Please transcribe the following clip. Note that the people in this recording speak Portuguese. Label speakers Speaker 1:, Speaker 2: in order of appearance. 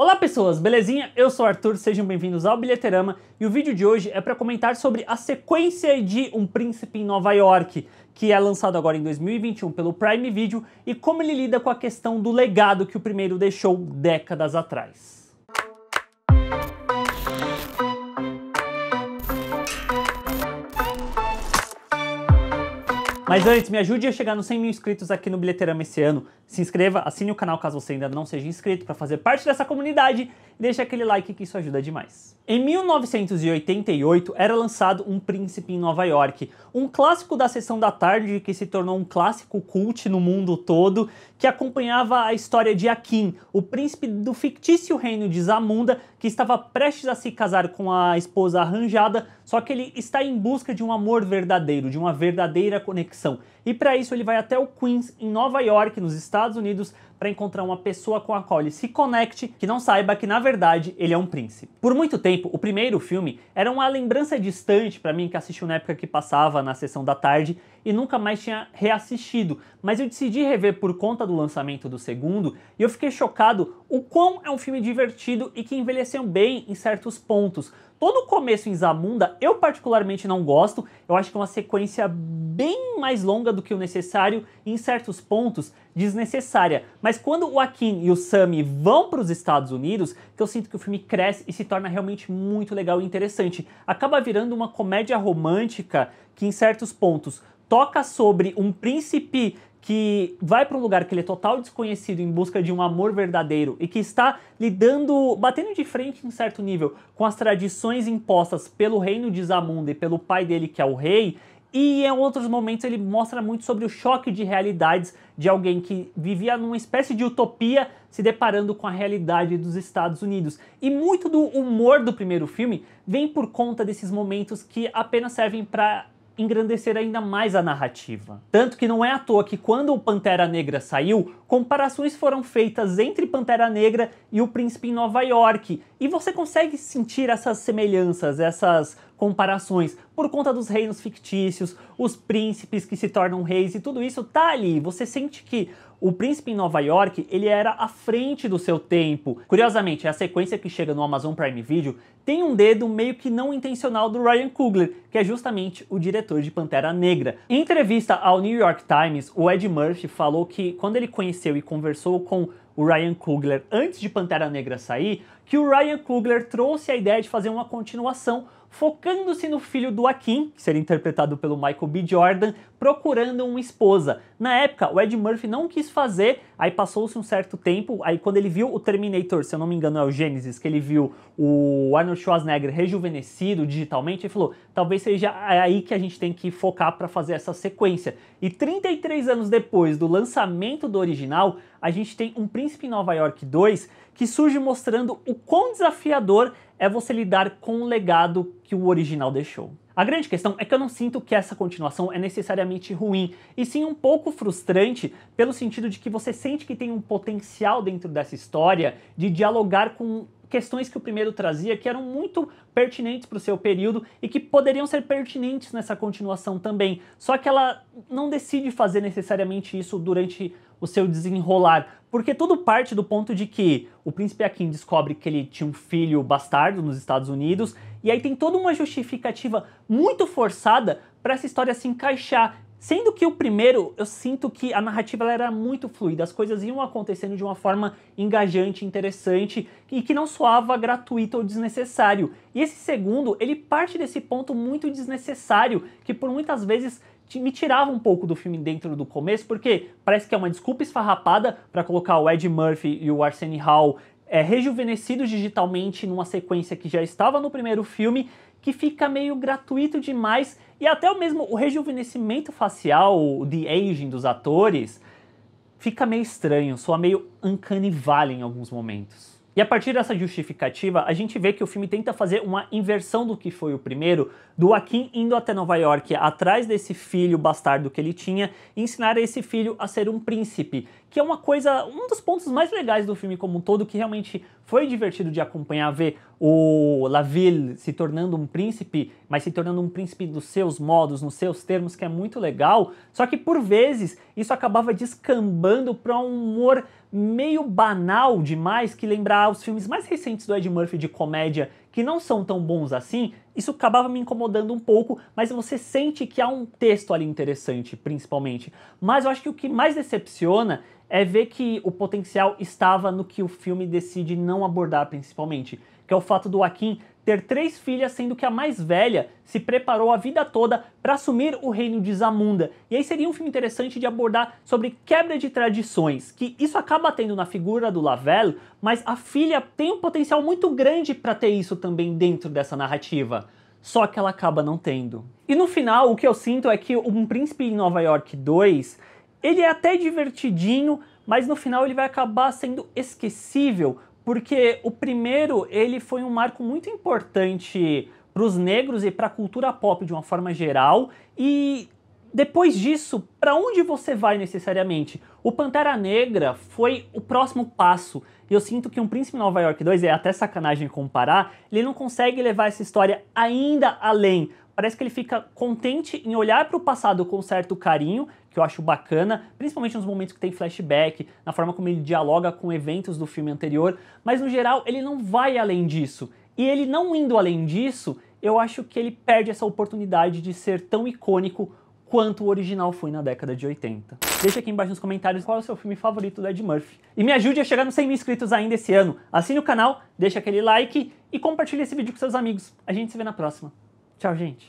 Speaker 1: Olá pessoas, belezinha? Eu sou Arthur, sejam bem-vindos ao Bilheterama e o vídeo de hoje é para comentar sobre a sequência de Um Príncipe em Nova York, que é lançado agora em 2021 pelo Prime Video e como ele lida com a questão do legado que o primeiro deixou décadas atrás. Mas antes, me ajude a chegar nos 100 mil inscritos aqui no Bilheterama esse ano. Se inscreva, assine o canal caso você ainda não seja inscrito para fazer parte dessa comunidade. Deixe aquele like que isso ajuda demais. Em 1988 era lançado Um Príncipe em Nova York, um clássico da sessão da tarde que se tornou um clássico cult no mundo todo, que acompanhava a história de Akin, o príncipe do fictício reino de Zamunda, que estava prestes a se casar com a esposa arranjada só que ele está em busca de um amor verdadeiro, de uma verdadeira conexão. E para isso ele vai até o Queens, em Nova York, nos Estados Unidos, para encontrar uma pessoa com a qual ele se conecte que não saiba que na verdade ele é um príncipe. Por muito tempo, o primeiro filme era uma lembrança distante para mim que assistiu na época que passava na sessão da tarde e nunca mais tinha reassistido, mas eu decidi rever por conta do lançamento do segundo e eu fiquei chocado o quão é um filme divertido e que envelheceu bem em certos pontos. Todo o começo em Zamunda eu particularmente não gosto, eu acho que é uma sequência bem mais longa do que o necessário e em certos pontos desnecessária. Mas quando o Akin e o Sami vão para os Estados Unidos, que eu sinto que o filme cresce e se torna realmente muito legal e interessante. Acaba virando uma comédia romântica que, em certos pontos, toca sobre um príncipe que vai para um lugar que ele é total desconhecido em busca de um amor verdadeiro e que está lidando, batendo de frente em certo nível com as tradições impostas pelo reino de Zamunda e pelo pai dele que é o rei e em outros momentos ele mostra muito sobre o choque de realidades de alguém que vivia numa espécie de utopia se deparando com a realidade dos Estados Unidos. E muito do humor do primeiro filme vem por conta desses momentos que apenas servem para engrandecer ainda mais a narrativa. Tanto que não é à toa que quando o Pantera Negra saiu, comparações foram feitas entre Pantera Negra e o Príncipe em Nova York, e você consegue sentir essas semelhanças, essas comparações por conta dos reinos fictícios, os príncipes que se tornam reis e tudo isso tá ali. Você sente que o príncipe em Nova York, ele era à frente do seu tempo. Curiosamente, é a sequência que chega no Amazon Prime Video tem um dedo meio que não intencional do Ryan Coogler, que é justamente o diretor de Pantera Negra. Em entrevista ao New York Times, o Ed Murphy falou que quando ele conheceu e conversou com o Ryan Coogler antes de Pantera Negra sair, que o Ryan Coogler trouxe a ideia de fazer uma continuação focando-se no filho do Akin, que seria interpretado pelo Michael B. Jordan, procurando uma esposa. Na época, o Ed Murphy não quis fazer, aí passou-se um certo tempo, aí quando ele viu o Terminator, se eu não me engano é o Gênesis, que ele viu o Arnold Schwarzenegger rejuvenescido digitalmente, ele falou, talvez seja aí que a gente tem que focar para fazer essa sequência. E 33 anos depois do lançamento do original, a gente tem um Príncipe em Nova York 2 que surge mostrando o quão desafiador é você lidar com o legado que o original deixou. A grande questão é que eu não sinto que essa continuação é necessariamente ruim, e sim um pouco frustrante pelo sentido de que você sente que tem um potencial dentro dessa história de dialogar com questões que o primeiro trazia que eram muito pertinentes para o seu período e que poderiam ser pertinentes nessa continuação também. Só que ela não decide fazer necessariamente isso durante o seu desenrolar, porque tudo parte do ponto de que o príncipe Akin descobre que ele tinha um filho bastardo nos Estados Unidos e aí tem toda uma justificativa muito forçada para essa história se encaixar. Sendo que o primeiro, eu sinto que a narrativa era muito fluida, as coisas iam acontecendo de uma forma engajante, interessante e que não soava gratuito ou desnecessário. E esse segundo, ele parte desse ponto muito desnecessário, que por muitas vezes me tirava um pouco do filme dentro do começo, porque parece que é uma desculpa esfarrapada para colocar o Ed Murphy e o Arsenio Hall é, rejuvenescidos digitalmente numa sequência que já estava no primeiro filme, que fica meio gratuito demais e até mesmo o rejuvenescimento facial, o de aging dos atores, fica meio estranho, soa meio uncanny em alguns momentos. E a partir dessa justificativa, a gente vê que o filme tenta fazer uma inversão do que foi o primeiro, do Joaquim indo até Nova York atrás desse filho bastardo que ele tinha e ensinar esse filho a ser um príncipe que é uma coisa, um dos pontos mais legais do filme como um todo, que realmente foi divertido de acompanhar, ver o Laville se tornando um príncipe, mas se tornando um príncipe dos seus modos, nos seus termos, que é muito legal. Só que por vezes isso acabava descambando para um humor meio banal demais, que lembrar os filmes mais recentes do Ed Murphy de comédia que não são tão bons assim, isso acabava me incomodando um pouco, mas você sente que há um texto ali interessante, principalmente. Mas eu acho que o que mais decepciona é ver que o potencial estava no que o filme decide não abordar, principalmente, que é o fato do Aquim ter três filhas, sendo que a mais velha se preparou a vida toda para assumir o reino de Zamunda. E aí seria um filme interessante de abordar sobre quebra de tradições, que isso acaba tendo na figura do Lavelle, mas a filha tem um potencial muito grande para ter isso também dentro dessa narrativa. Só que ela acaba não tendo. E no final, o que eu sinto é que Um Príncipe em Nova York 2, ele é até divertidinho, mas no final ele vai acabar sendo esquecível porque o primeiro ele foi um marco muito importante para os negros e para a cultura pop de uma forma geral e depois disso, para onde você vai necessariamente? O Pantera Negra foi o próximo passo. E eu sinto que um Príncipe Nova York 2, é até sacanagem comparar, ele não consegue levar essa história ainda além. Parece que ele fica contente em olhar para o passado com certo carinho, que eu acho bacana, principalmente nos momentos que tem flashback, na forma como ele dialoga com eventos do filme anterior, mas no geral ele não vai além disso. E ele não indo além disso, eu acho que ele perde essa oportunidade de ser tão icônico quanto o original foi na década de 80. Deixa aqui embaixo nos comentários qual é o seu filme favorito do Ed Murphy. E me ajude a chegar nos 100 mil inscritos ainda esse ano. Assine o canal, deixa aquele like e compartilhe esse vídeo com seus amigos. A gente se vê na próxima. Tchau, gente!